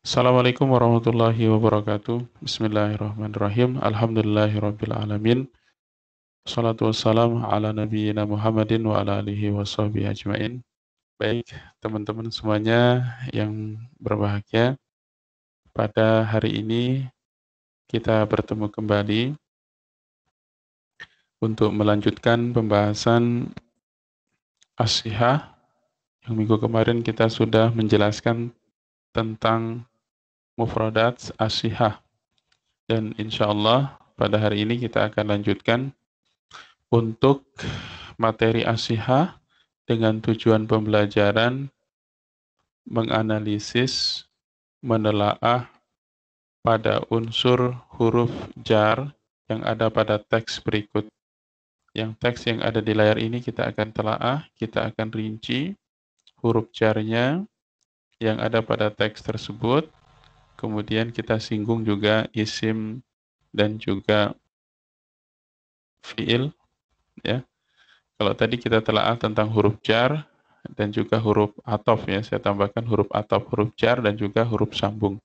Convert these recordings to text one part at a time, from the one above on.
Assalamualaikum warahmatullahi wabarakatuh. Bismillahirrahmanirrahim. Alhamdulillahirrahmanirrahim. Salatu wassalam ala nabiyina Muhammadin wa ala alihi wa ajmain. Baik, teman-teman semuanya yang berbahagia. Pada hari ini kita bertemu kembali untuk melanjutkan pembahasan asihah. Yang minggu kemarin kita sudah menjelaskan tentang mufradat asihah. Dan insya Allah pada hari ini kita akan lanjutkan untuk materi asihah dengan tujuan pembelajaran menganalisis, menelaah pada unsur huruf jar yang ada pada teks berikut. Yang teks yang ada di layar ini kita akan telaah, kita akan rinci huruf jarnya yang ada pada teks tersebut, Kemudian kita singgung juga isim dan juga fiil ya. Kalau tadi kita telah ah tentang huruf jar dan juga huruf atof ya. Saya tambahkan huruf atof, huruf jar dan juga huruf sambung.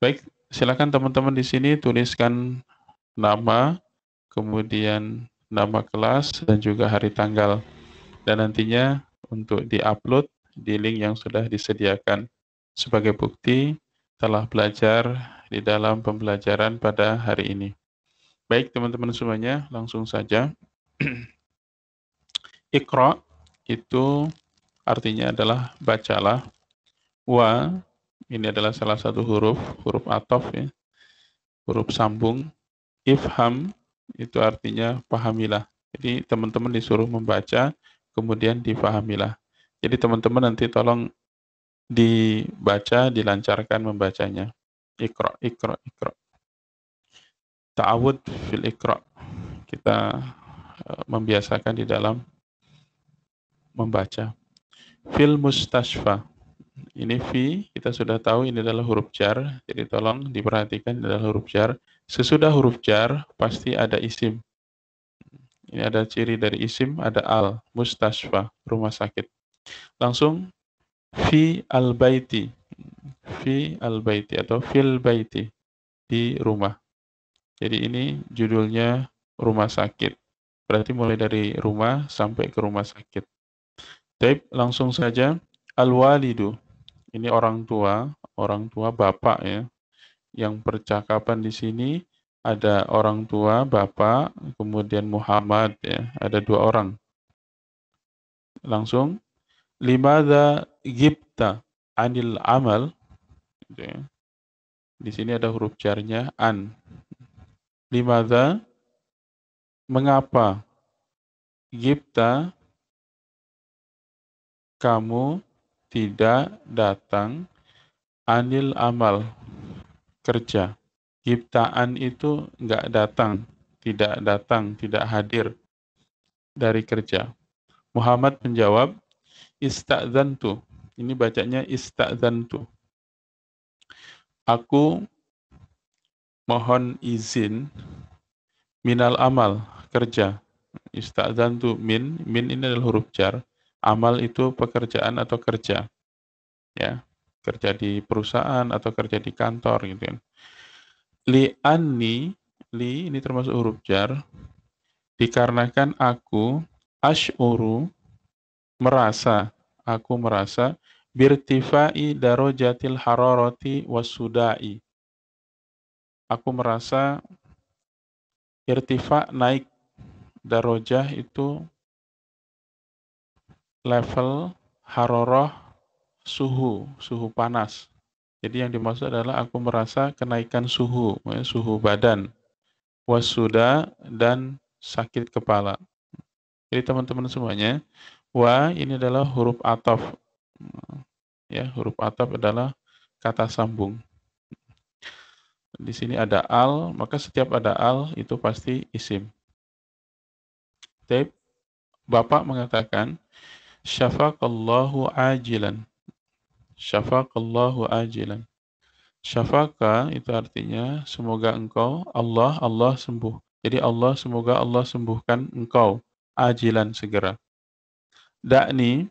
Baik, silakan teman-teman di sini tuliskan nama, kemudian nama kelas dan juga hari tanggal. Dan nantinya untuk diupload di link yang sudah disediakan sebagai bukti telah belajar di dalam pembelajaran pada hari ini. Baik teman-teman semuanya, langsung saja. Iqra itu artinya adalah bacalah. Wa ini adalah salah satu huruf, huruf atof ya. Huruf sambung. Ifham itu artinya pahamilah. Jadi teman-teman disuruh membaca, kemudian difahamilah. Jadi teman-teman nanti tolong dibaca, dilancarkan membacanya. ikro ikro ikro Ta'awud fil ikro Kita e, membiasakan di dalam membaca. Fil mustashfa. Ini fi, kita sudah tahu ini adalah huruf jar. Jadi tolong diperhatikan ini adalah huruf jar. Sesudah huruf jar, pasti ada isim. Ini ada ciri dari isim, ada al, mustashfa, rumah sakit. Langsung fi al-baiti fi al-baiti atau fil baiti di rumah. Jadi ini judulnya rumah sakit. Berarti mulai dari rumah sampai ke rumah sakit. Baik, langsung saja al-walidu. Ini orang tua, orang tua bapak ya. Yang percakapan di sini ada orang tua, bapak, kemudian Muhammad ya, ada dua orang. Langsung limada gibta anil amal Di sini ada huruf jarnya an. Limada, mengapa gibta kamu tidak datang anil amal kerja. Giptaan itu nggak datang, tidak datang, tidak hadir dari kerja. Muhammad menjawab, istazantu ini bacanya tuh. Aku mohon izin minal amal kerja. tuh min, min ini adalah huruf jar. Amal itu pekerjaan atau kerja. Ya, kerja di perusahaan atau kerja di kantor gitu kan. Li anni, li ini termasuk huruf jar. Dikarenakan aku asyuru merasa aku merasa birtifai darojatil haroroti wasudai. Aku merasa irtifa naik darojah itu level haroroh suhu, suhu panas. Jadi yang dimaksud adalah aku merasa kenaikan suhu, suhu badan, wasuda, dan sakit kepala. Jadi teman-teman semuanya, wa ini adalah huruf ataf. Ya, huruf ataf adalah kata sambung. Di sini ada al, maka setiap ada al itu pasti isim. Tape Bapak mengatakan, syafaqallahu ajilan. Syafaqallahu ajilan. syafaqa itu artinya semoga engkau Allah Allah sembuh. Jadi Allah semoga Allah sembuhkan engkau ajilan segera dakni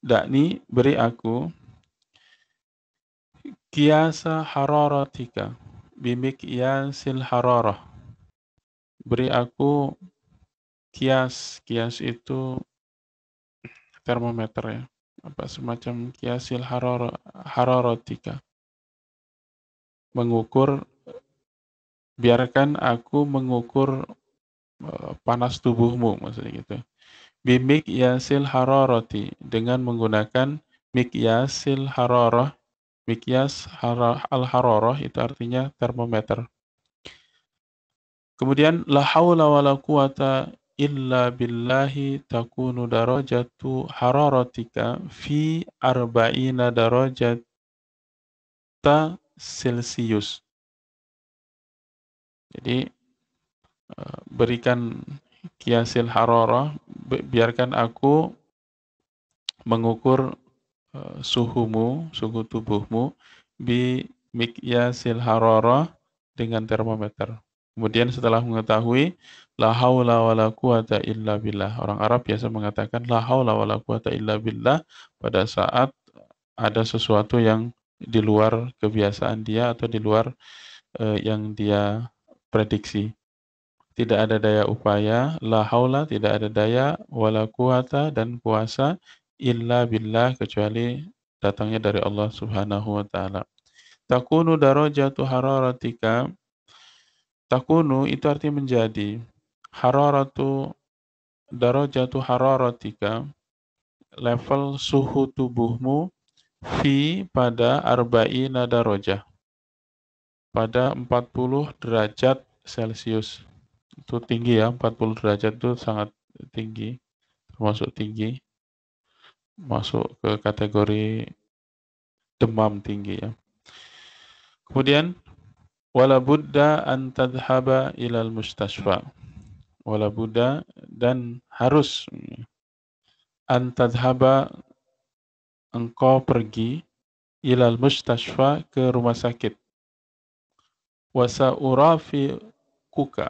dakni beri aku kiasa hararatika bimik yasil hararah beri aku kias kias itu termometer ya apa semacam kiasil haror harorotika mengukur biarkan aku mengukur eh, panas tubuhmu maksudnya gitu Bimik yasil haroroti dengan menggunakan mik mikyasil haroroh. yas al-haroroh itu artinya termometer. Kemudian la haula la quwata illa billahi takunu darajatu hararatika fi arba'ina darajata Celsius. Jadi eh, berikan kiasil Harora, biarkan aku mengukur suhu eh, suhumu suhu tubuhmu bi mikyasil Harora dengan termometer kemudian setelah mengetahui la haula wala quwata illa billah orang Arab biasa mengatakan la haula wala quwata illa billah pada saat ada sesuatu yang di luar kebiasaan dia atau di luar uh, yang dia prediksi tidak ada daya upaya, la haula tidak ada daya, wala kuwata dan kuasa illa billah kecuali datangnya dari Allah Subhanahu wa taala. Takunu darajatu hararatika takunu itu artinya menjadi hararatu darajatu hararatika level suhu tubuhmu fi pada arba'ina darajah pada 40 derajat Celcius itu tinggi ya 40 derajat itu sangat tinggi termasuk tinggi masuk ke kategori demam tinggi ya kemudian wala buddha an tadhhaba ilal mustashfa wala buddha dan harus an tadhhaba engkau pergi ilal mustashfa ke rumah sakit wasa urafi kuka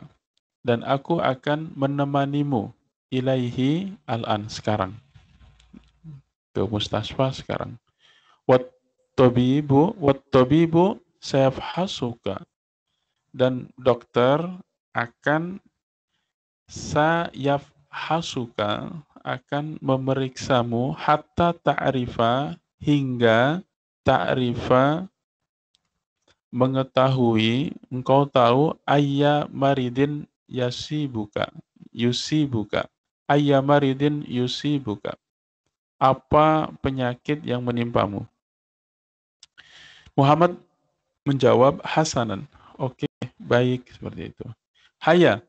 dan aku akan menemanimu ilaihi al-an sekarang ke mustasfa sekarang wat tabibu wat tabibu sayafhasuka dan dokter akan sayafhasuka akan memeriksamu hatta ta'rifa hingga ta'rifa mengetahui engkau tahu ayya maridin yusi buka, yasibuka, yusibuka, yusi buka. Apa penyakit yang menimpamu? Muhammad menjawab hasanan. Oke, okay, baik seperti itu. Haya,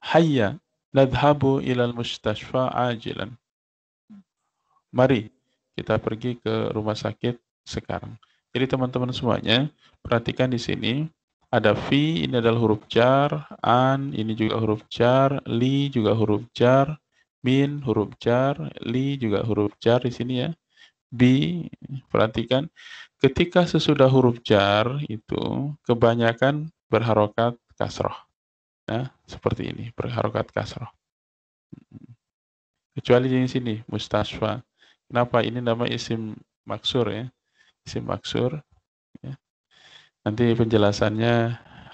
haya, ladhabu ilal mustashfa ajilan. Mari kita pergi ke rumah sakit sekarang. Jadi teman-teman semuanya, perhatikan di sini ada fi, ini adalah huruf jar, an, ini juga huruf jar, li juga huruf jar, min huruf jar, li juga huruf jar di sini ya. Bi, perhatikan, ketika sesudah huruf jar itu kebanyakan berharokat kasroh. Nah, seperti ini, berharokat kasroh. Kecuali yang sini, mustasfa. Kenapa? Ini nama isim maksur ya. Isim maksur Nanti penjelasannya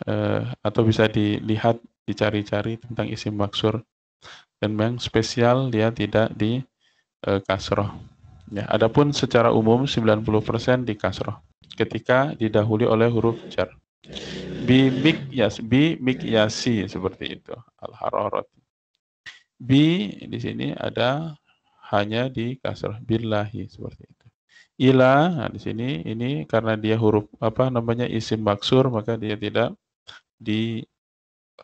eh, atau bisa dilihat, dicari-cari tentang isim maksur. Dan memang spesial dia tidak di eh, kasroh. Ya, adapun secara umum 90% di kasroh ketika didahului oleh huruf jar. Bi mik yas bi mik yasi seperti itu al harorot Bi di sini ada hanya di kasroh billahi seperti itu ila nah di sini ini karena dia huruf apa namanya isim maksur maka dia tidak di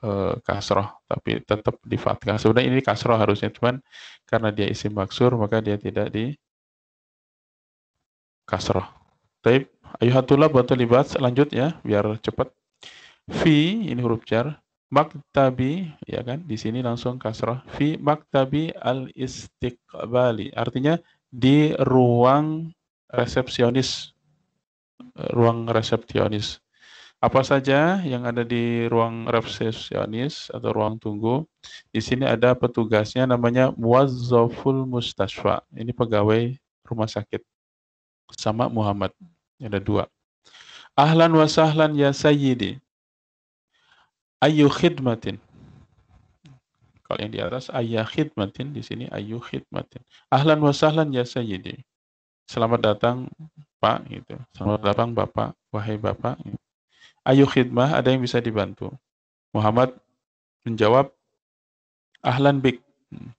e, kasroh tapi tetap di fathah sebenarnya ini kasroh harusnya cuman karena dia isim maksur maka dia tidak di kasroh Taib ayuhatullah buat libat lanjut ya biar cepat fi ini huruf jar maktabi ya kan di sini langsung kasroh fi maktabi al istiqbali artinya di ruang resepsionis ruang resepsionis apa saja yang ada di ruang resepsionis atau ruang tunggu di sini ada petugasnya namanya muazzaful mustasfa ini pegawai rumah sakit sama Muhammad ada dua ahlan wa sahlan ya sayyidi ayu khidmatin kalau yang di atas ayah khidmatin di sini ayu khidmatin ahlan wa sahlan ya sayyidi selamat datang Pak gitu. Selamat datang Bapak, wahai Bapak. Gitu. Ayo khidmah, ada yang bisa dibantu. Muhammad menjawab ahlan bik. Hmm.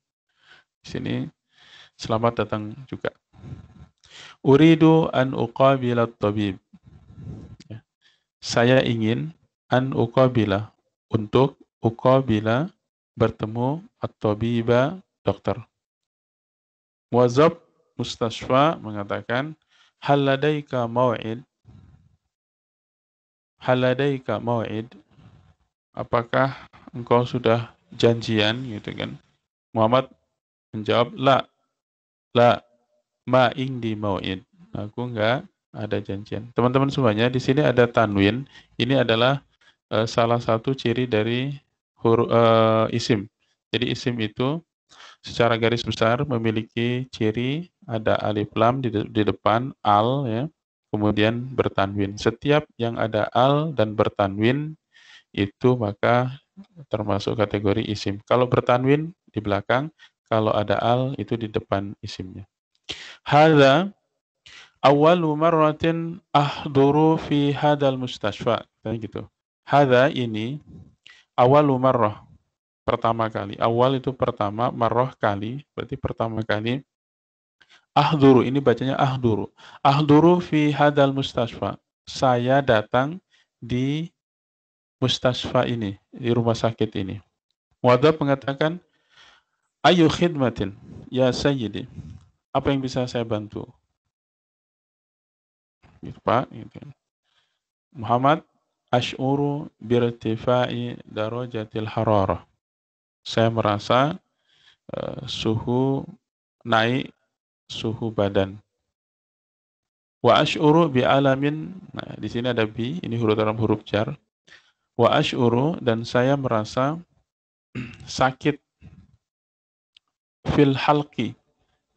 Di sini selamat datang juga. Uridu an uqabila tabib. Ya. Saya ingin an uqabila untuk uqabila bertemu at-tabiba dokter. Wazab Mustasfa mengatakan, Haladaika mau'id. Haladaika mau'id. Apakah engkau sudah janjian gitu kan? Muhammad menjawab, La. La. Ma indi mau'id. Aku enggak ada janjian. Teman-teman semuanya, di sini ada tanwin. Ini adalah uh, salah satu ciri dari huruf uh, eh, isim. Jadi isim itu secara garis besar memiliki ciri ada alif lam di, de di depan al ya kemudian bertanwin setiap yang ada al dan bertanwin itu maka termasuk kategori isim kalau bertanwin di belakang kalau ada al itu di depan isimnya hadza awwalu marratin ahduru fi hadal mustashfa kayak gitu hadza ini awalu marrah pertama kali. Awal itu pertama, marroh kali, berarti pertama kali. Ahduru, ini bacanya ahduru. Ahduru fi hadal mustasfa. Saya datang di mustasfa ini, di rumah sakit ini. Wadah mengatakan, ayu khidmatin, ya sayyidi. Apa yang bisa saya bantu? Gitu, Pak. Gitu. Muhammad, ash'uru birtifa'i darajatil hararah saya merasa uh, suhu naik suhu badan. Wa ashuru bi alamin. Nah, di sini ada bi, ini huruf dalam huruf jar. Wa ashuru dan saya merasa sakit fil halki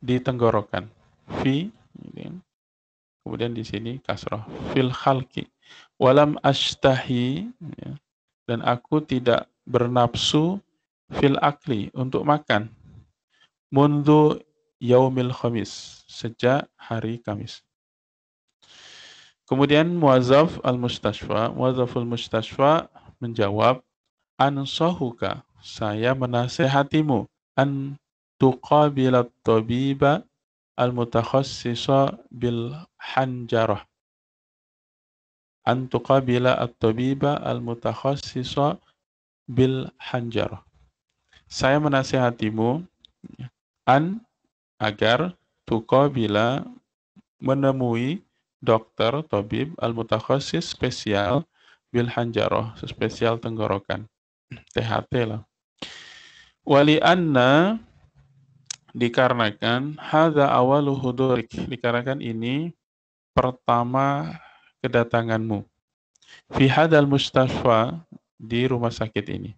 di tenggorokan. Fi kemudian di sini kasroh fil halki. Walam ashtahi ya. dan aku tidak bernapsu fil akli untuk makan mundu yaumil khamis sejak hari Kamis. Kemudian muazzaf al-mustashfa, muazzaf al mustashfa menjawab ansahuka saya menasehatimu an tuqabila tabiba al-mutakhassisa bil hanjarah an tuqabila at-tabiba al-mutakhassisa bil hanjarah saya menasihatimu an agar tuko bila menemui dokter tabib al-mutakhassis spesial bil hanjaroh, spesial tenggorokan. THT lah. Wali anna dikarenakan hadza awalu hudurik, dikarenakan ini pertama kedatanganmu. Fi hadal mustafa di rumah sakit ini.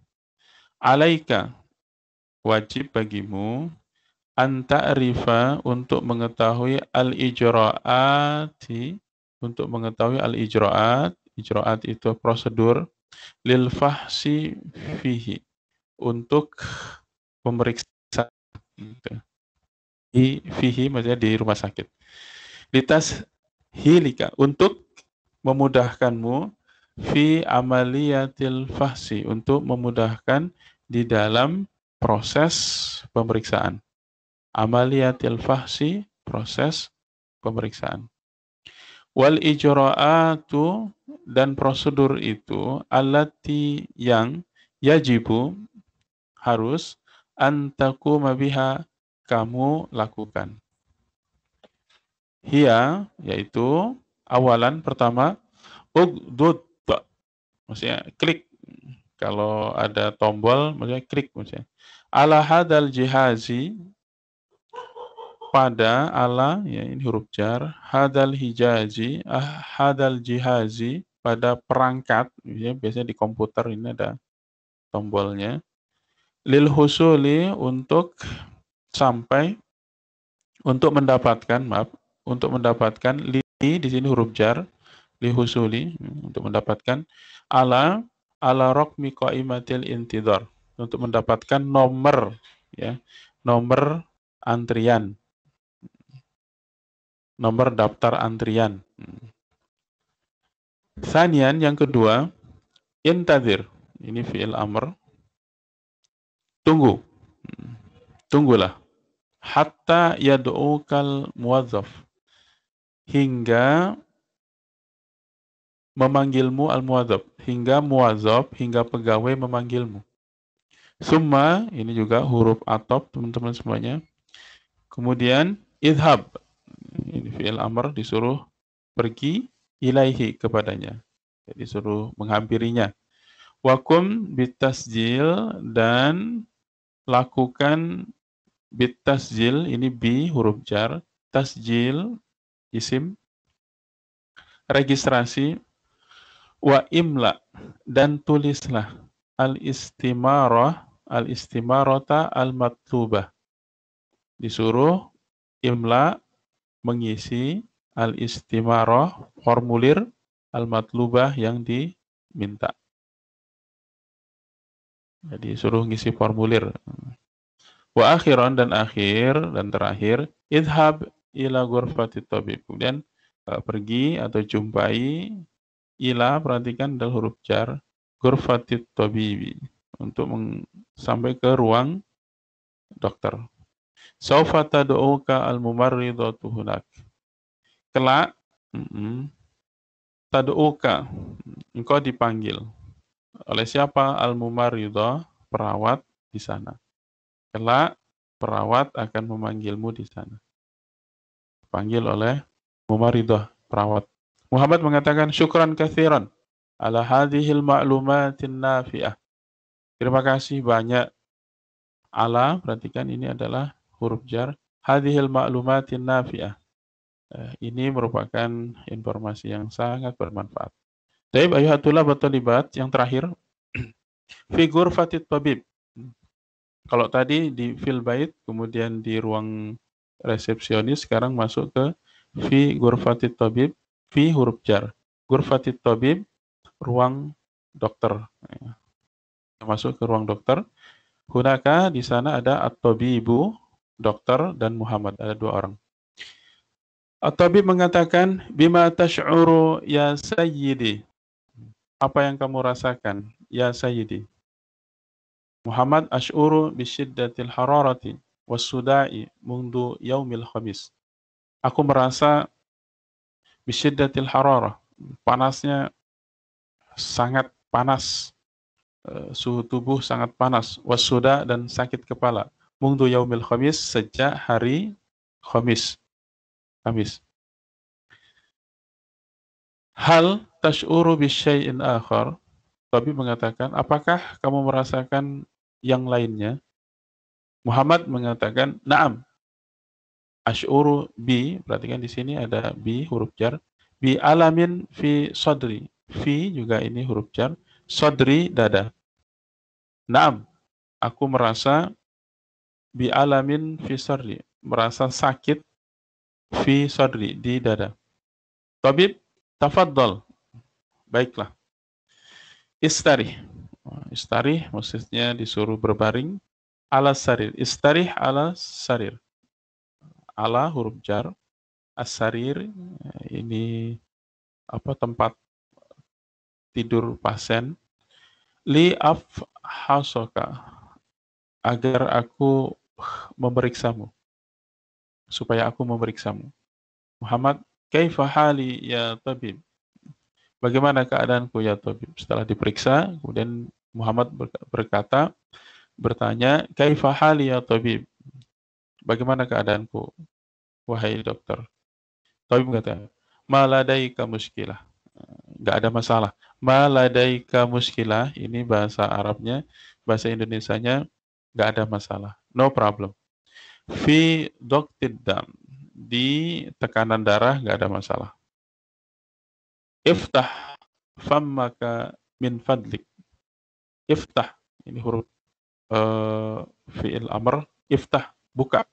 Alaika wajib bagimu anta rifa untuk mengetahui al-ijra'ati untuk mengetahui al ijro'at ijro'at itu prosedur lil fahsi fihi untuk pemeriksaan gitu. di fihi maksudnya di rumah sakit litas hilika untuk memudahkanmu fi amaliyatil fahsi untuk memudahkan di dalam proses pemeriksaan. Amaliyatil fahsi, proses pemeriksaan. Wal ijra'atu dan prosedur itu alati yang yajibu harus antaku mabiha kamu lakukan. Hia yaitu awalan pertama ugdud maksudnya klik kalau ada tombol, maksudnya klik maksudnya. Ala hadal jihazi pada ala ya ini huruf jar hadal hijazi ah, hadal jihazi pada perangkat ya, biasanya di komputer ini ada tombolnya lil husuli untuk sampai untuk mendapatkan maaf untuk mendapatkan li di sini huruf jar li husuli untuk mendapatkan ala ala rokmi qaimatil intidor untuk mendapatkan nomor ya nomor antrian nomor daftar antrian Sanian yang kedua intadir ini fi'il amr tunggu tunggulah hatta yad'ukal muwazzaf hingga memanggilmu al muadzab hingga muadzab hingga pegawai memanggilmu. Summa ini juga huruf atop teman-teman semuanya. Kemudian idhab ini fi'il amr disuruh pergi ilaihi kepadanya. Jadi suruh menghampirinya. Wakum bitasjil dan lakukan bitasjil ini bi huruf jar tasjil isim registrasi wa imla dan tulislah al istimarah al istimarata al maktubah disuruh imla mengisi al istimarah formulir al matlubah yang diminta jadi suruh ngisi formulir wa akhiran dan akhir dan terakhir idhab ila ghurfati tabib kemudian eh, pergi atau jumpai ila perhatikan adalah huruf jar ghurfatit tabibi untuk meng, sampai ke ruang dokter. Saufa tad'uka al-mumarridatu hunak. Kelak mm -mm, tad'uka engkau dipanggil oleh siapa al-mumarridah perawat di sana. Kelak perawat akan memanggilmu di sana. Panggil oleh mumarridah perawat Muhammad mengatakan syukran kathiran ala hadhil ma'lumatin nafi'ah. Terima kasih banyak ala, perhatikan ini adalah huruf jar. Hadhil ma'lumatin nafi'ah. Eh, ini merupakan informasi yang sangat bermanfaat. Taib ayuhatullah batalibat yang terakhir. Figur Fatid Babib. Kalau tadi di fil bait, kemudian di ruang resepsionis, sekarang masuk ke figur fatid tabib fi huruf jar. Gurfatit tabib, ruang dokter. Ya. Masuk ke ruang dokter. Hunaka di sana ada at-tabibu, dokter dan Muhammad. Ada dua orang. At-tabib mengatakan, "Bima tash'uru ya sayyidi?" Apa yang kamu rasakan, ya sayyidi? Muhammad ash'uru bisyiddatil hararati was-suda'i mundu yaumil khamis. Aku merasa bisyiddatil hararah panasnya sangat panas eh, suhu tubuh sangat panas wasuda dan sakit kepala mungdu yaumil khamis sejak hari khamis khamis hal tash'uru bisyai'in akhar Tabi mengatakan apakah kamu merasakan yang lainnya Muhammad mengatakan na'am Ashuru bi, perhatikan di sini ada bi huruf jar. Bi alamin fi sodri. Fi juga ini huruf jar. Sodri dada. Naam, aku merasa bi alamin fi sodri. Merasa sakit fi sodri, di dada. Tabib, tafadhol Baiklah. istari istari maksudnya disuruh berbaring ala sarir. Istarih ala sarir ala huruf jar asarir eh, ini apa tempat tidur pasien li af hasoka agar aku memeriksamu supaya aku memeriksamu Muhammad kaifa ya tabib bagaimana keadaanku ya tabib setelah diperiksa kemudian Muhammad berkata bertanya kaifa ya tabib bagaimana keadaanku? Wahai dokter. Tapi mengatakan, maladaika muskilah. Nggak ada masalah. Maladaika muskilah, ini bahasa Arabnya, bahasa Indonesia nya nggak ada masalah. No problem. Fi doktidam, di tekanan darah nggak ada masalah. Iftah fammaka min fadlik. Iftah, ini huruf uh, fi'il amr. Iftah, buka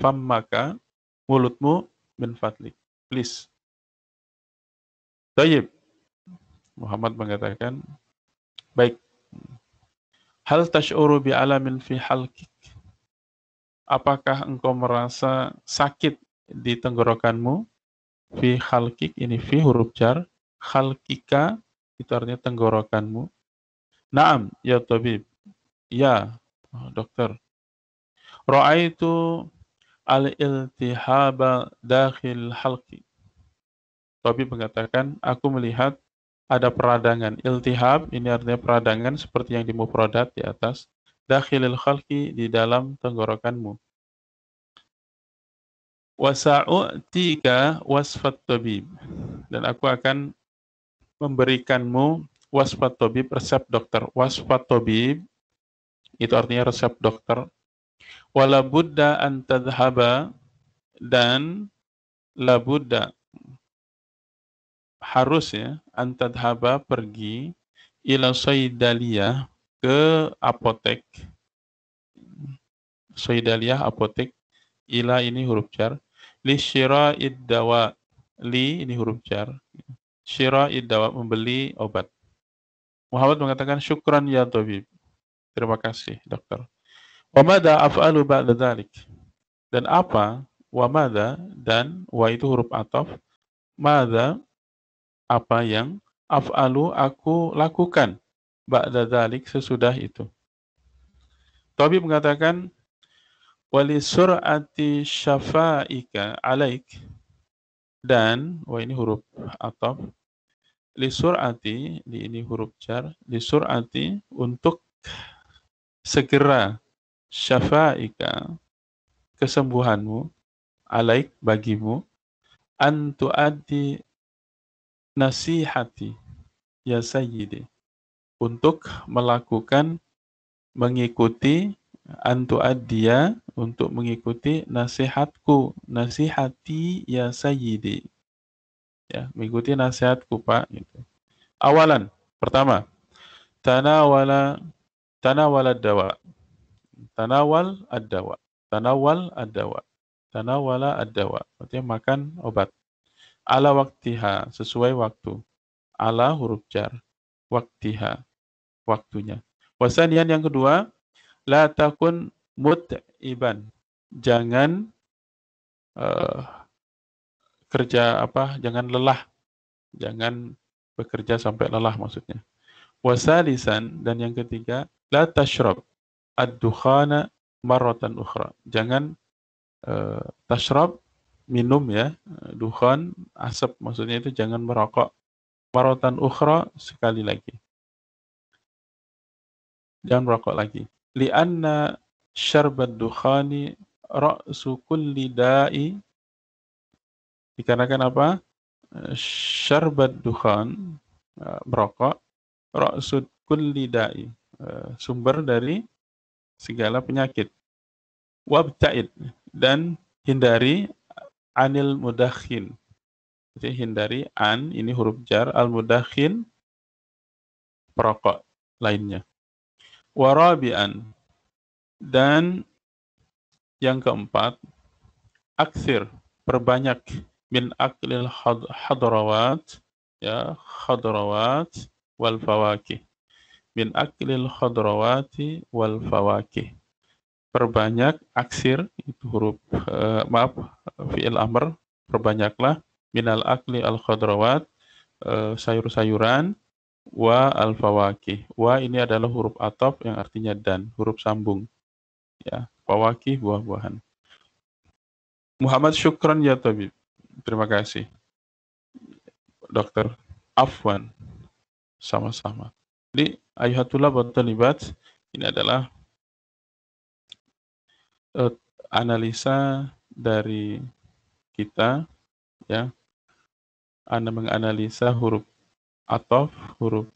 maka mulutmu min Please. Tayyib. Muhammad mengatakan, baik. Hal tash'uru bi alamin fi halkik. Apakah engkau merasa sakit di tenggorokanmu? Fi halkik, ini fi huruf jar. Halkika, itu artinya tenggorokanmu. Naam, ya tabib. Ya, dokter. Ra'aitu al-iltihaba dakhil halki. Tobi mengatakan, aku melihat ada peradangan. Iltihab, ini artinya peradangan seperti yang di di atas. Dakhilil khalqi, di dalam tenggorokanmu. Wasa'u'tika wasfat tabib. Dan aku akan memberikanmu wasfat tabib, resep dokter. Wasfat tabib, itu artinya resep dokter wala buddha an tadhhaba dan la buddha harus ya an tadhhaba pergi ila saydaliyah ke apotek saydaliyah apotek ila ini huruf jar li syira'id dawa li ini huruf jar syira'id dawa membeli obat Muhammad mengatakan syukran ya tabib terima kasih dokter Wamada af'alu ba'da dhalik. Dan apa? Wamada dan wa itu huruf ataf. Mada apa yang af'alu aku lakukan ba'da dhalik sesudah itu. Tobi mengatakan wali sur'ati syafa'ika alaik dan wah ini huruf ataf li sur'ati di ini huruf jar li sur'ati untuk segera syafa'ika kesembuhanmu alaik bagimu antu adi nasihati ya sayyidi untuk melakukan mengikuti antu adia ya, untuk mengikuti nasihatku nasihati ya sayyidi ya mengikuti nasihatku Pak gitu. Awalan pertama tanawala tanawala dawa Tanawal ad-dawa. Tanawal ad-dawa. Tanawala ad-dawa. Artinya makan obat. Ala waktiha, sesuai waktu. Ala huruf jar. Waktiha, waktunya. Wasanian yang kedua, la takun mut'iban. Jangan uh, kerja apa? Jangan lelah. Jangan bekerja sampai lelah maksudnya. Wasalisan dan yang ketiga, la tashrob ad-dukhana marratan ukhra. Jangan uh, tashrab minum ya, eh, dukhan asap maksudnya itu jangan merokok. Marratan ukhra sekali lagi. Jangan merokok lagi. Lianna syarbat dukhani ra'su kulli da'i dikarenakan apa? Eh, syarbat dukhan merokok ra'su kulli da'i sumber dari segala penyakit. Wabta'id dan hindari anil mudakhin. Jadi hindari an ini huruf jar al mudakhin perokok lainnya. Warabian dan yang keempat aksir perbanyak min aklil hadrawat ya hadrawat wal fawakih min aklil khadrawati wal fawakih. Perbanyak aksir itu huruf uh, maaf fi'il amr, perbanyaklah al akli al khadrawat uh, sayur-sayuran wa al fawakih. Wa ini adalah huruf atof yang artinya dan, huruf sambung. Ya, fawakih buah-buahan. Muhammad Syukron ya Tabib. Terima kasih. Dokter Afwan. Sama-sama. Jadi ayuhatullah bantalibat ini adalah eh, analisa dari kita ya. Anda menganalisa huruf atof, huruf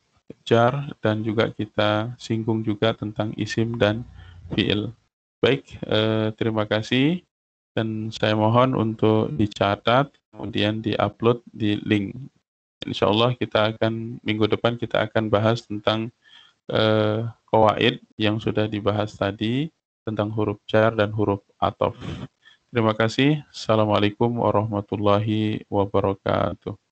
jar dan juga kita singgung juga tentang isim dan fiil. Baik, eh, terima kasih dan saya mohon untuk dicatat kemudian diupload di link insya Allah kita akan minggu depan kita akan bahas tentang eh, kawaid yang sudah dibahas tadi tentang huruf jar dan huruf atof. Terima kasih. Assalamualaikum warahmatullahi wabarakatuh.